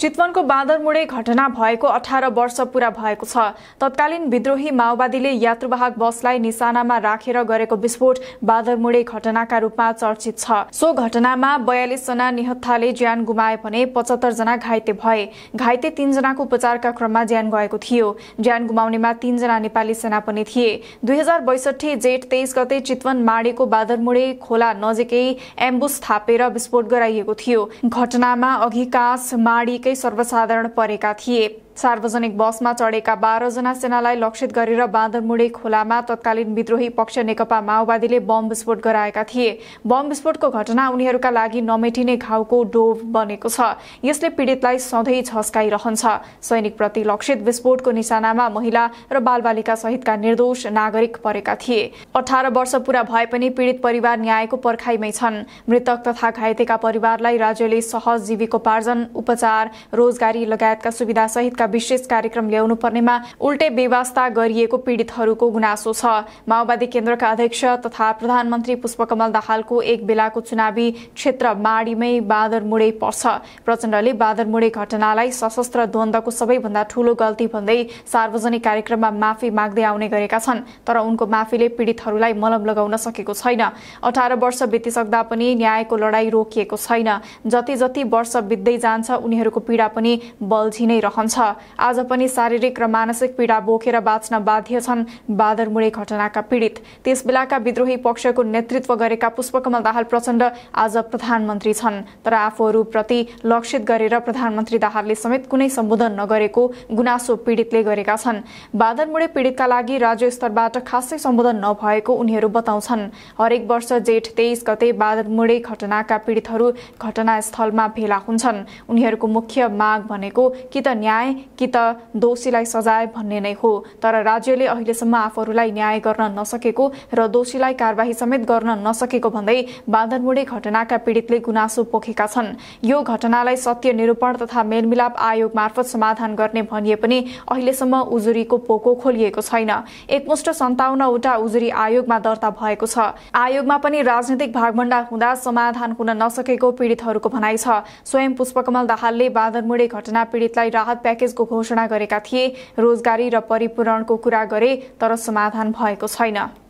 चितवनको बाँदरमुडे घटना भएको अठार वर्ष पुरा भएको छ तत्कालीन विद्रोही माओवादीले यात्रुवाहक बसलाई निशानामा राखेर गरेको विस्फोट बाँदरमुडे घटनाका रूपमा चर्चित छ सो घटनामा बयालिसजना निहत्थाले ज्यान गुमाए भने जना घाइते भए घाइते तीनजनाको उपचारका क्रममा ज्यान गएको थियो ज्यान गुमाउनेमा तीनजना नेपाली सेना पनि थिए दुई हजार बैसठी जेठ तेइस गते चितवन माडेको बाँदरमुडे खोला नजिकै एम्बुस थापेर विस्फोट गराइएको थियो घटनामा अघिकास माडी सर्वसाधारण परेका थिए सार्वजनिक बसमा चढेका बाह्रजना सेनालाई लक्षित गरेर बाँदरमुडे खोलामा तत्कालीन विद्रोही पक्ष नेकपा माओवादीले बम विस्फोट गराएका थिए बम विस्फोटको घटना उनीहरूका लागि नमेटिने घाउको डोभ बनेको छ यसले पीडितलाई सधैँ झस्काइरहन्छ सैनिकप्रति लक्षित विस्फोटको निशानामा महिला र बालबालिका सहितका निर्दोष नागरिक परेका थिए अठार वर्ष पूरा भए पनि पीडित परिवार न्यायको पर्खाइमै छन् मृतक तथा घाइतेका परिवारलाई राज्यले सहज जीविकोपार्जन उपचार रोजगारी लगायतका सुविधासहितका एउटा विशेष कार्यक्रम ल्याउनु पर्नेमा उल्टै व्यवस्था गरिएको पीडितहरूको गुनासो छ माओवादी केन्द्रका अध्यक्ष तथा प्रधानमन्त्री पुष्पकमल दाहालको एक बेलाको चुनावी क्षेत्र माडीमै बाँदरमुडे पर्छ प्रचण्डले बाँदरमुडे घटनालाई सशस्त्र द्वन्दको सबैभन्दा ठूलो गल्ती भन्दै सार्वजनिक कार्यक्रममा माफी माग्दै आउने गरेका छन् तर उनको माफीले पीडितहरूलाई मलम लगाउन सकेको छैन अठार वर्ष बितिसक्दा पनि न्यायको लड़ाई रोकिएको छैन जति जति वर्ष बित्दै जान्छ उनीहरूको पीडा पनि बल्झिनै रहन्छ आज पनि शारीरिक र मानसिक पीडा बोकेर बाँच्न बाध्य छन् बादरमुडे घटनाका पीडित त्यस बेलाका विद्रोही पक्षको नेतृत्व गरेका पुष्पकमल दाहाल प्रचण्ड आज प्रधानमन्त्री छन् तर आफूहरूप्रति लक्षित गरेर प्रधानमन्त्री दाहालले समेत कुनै सम्बोधन नगरेको गुनासो पीडितले गरेका छन् बादरमुडे पीडितका लागि राज्य स्तरबाट खासै सम्बोधन नभएको उनीहरू बताउँछन् हरेक वर्ष जेठ तेइस गते बादरमुडे घटनाका पीडितहरू घटनास्थलमा भेला हुन्छन् उनीहरूको मुख्य माग भनेको कि त न्याय कि त दोषीलाई सजाय भन्ने नै हो तर राज्यले अहिलेसम्म आफूहरूलाई न्याय गर्न नसकेको र दोषीलाई कारवाही समेत गर्न नसकेको भन्दै बाँदरमुडे घटनाका पीडितले गुनासो पोखेका छन् यो घटनालाई सत्य निरूपण तथा मेलमिलाप आयोग मार्फत समाधान गर्ने भनिए पनि अहिलेसम्म उजुरीको पोको खोलिएको छैन एकमुष्ट सन्ताउन्नवटा उजुरी आयोगमा दर्ता भएको छ आयोगमा पनि राजनीतिक भागभण्डा हुँदा समाधान हुन नसकेको पीडितहरूको भनाइ छ स्वयं पुष्पकमल दाहालले बाँदरमुडे घटना पीडितलाई राहत प्याकेज यसको घोषणा गरेका थिए रोजगारी र परिपूरणको कुरा गरे तर समाधान भएको छैन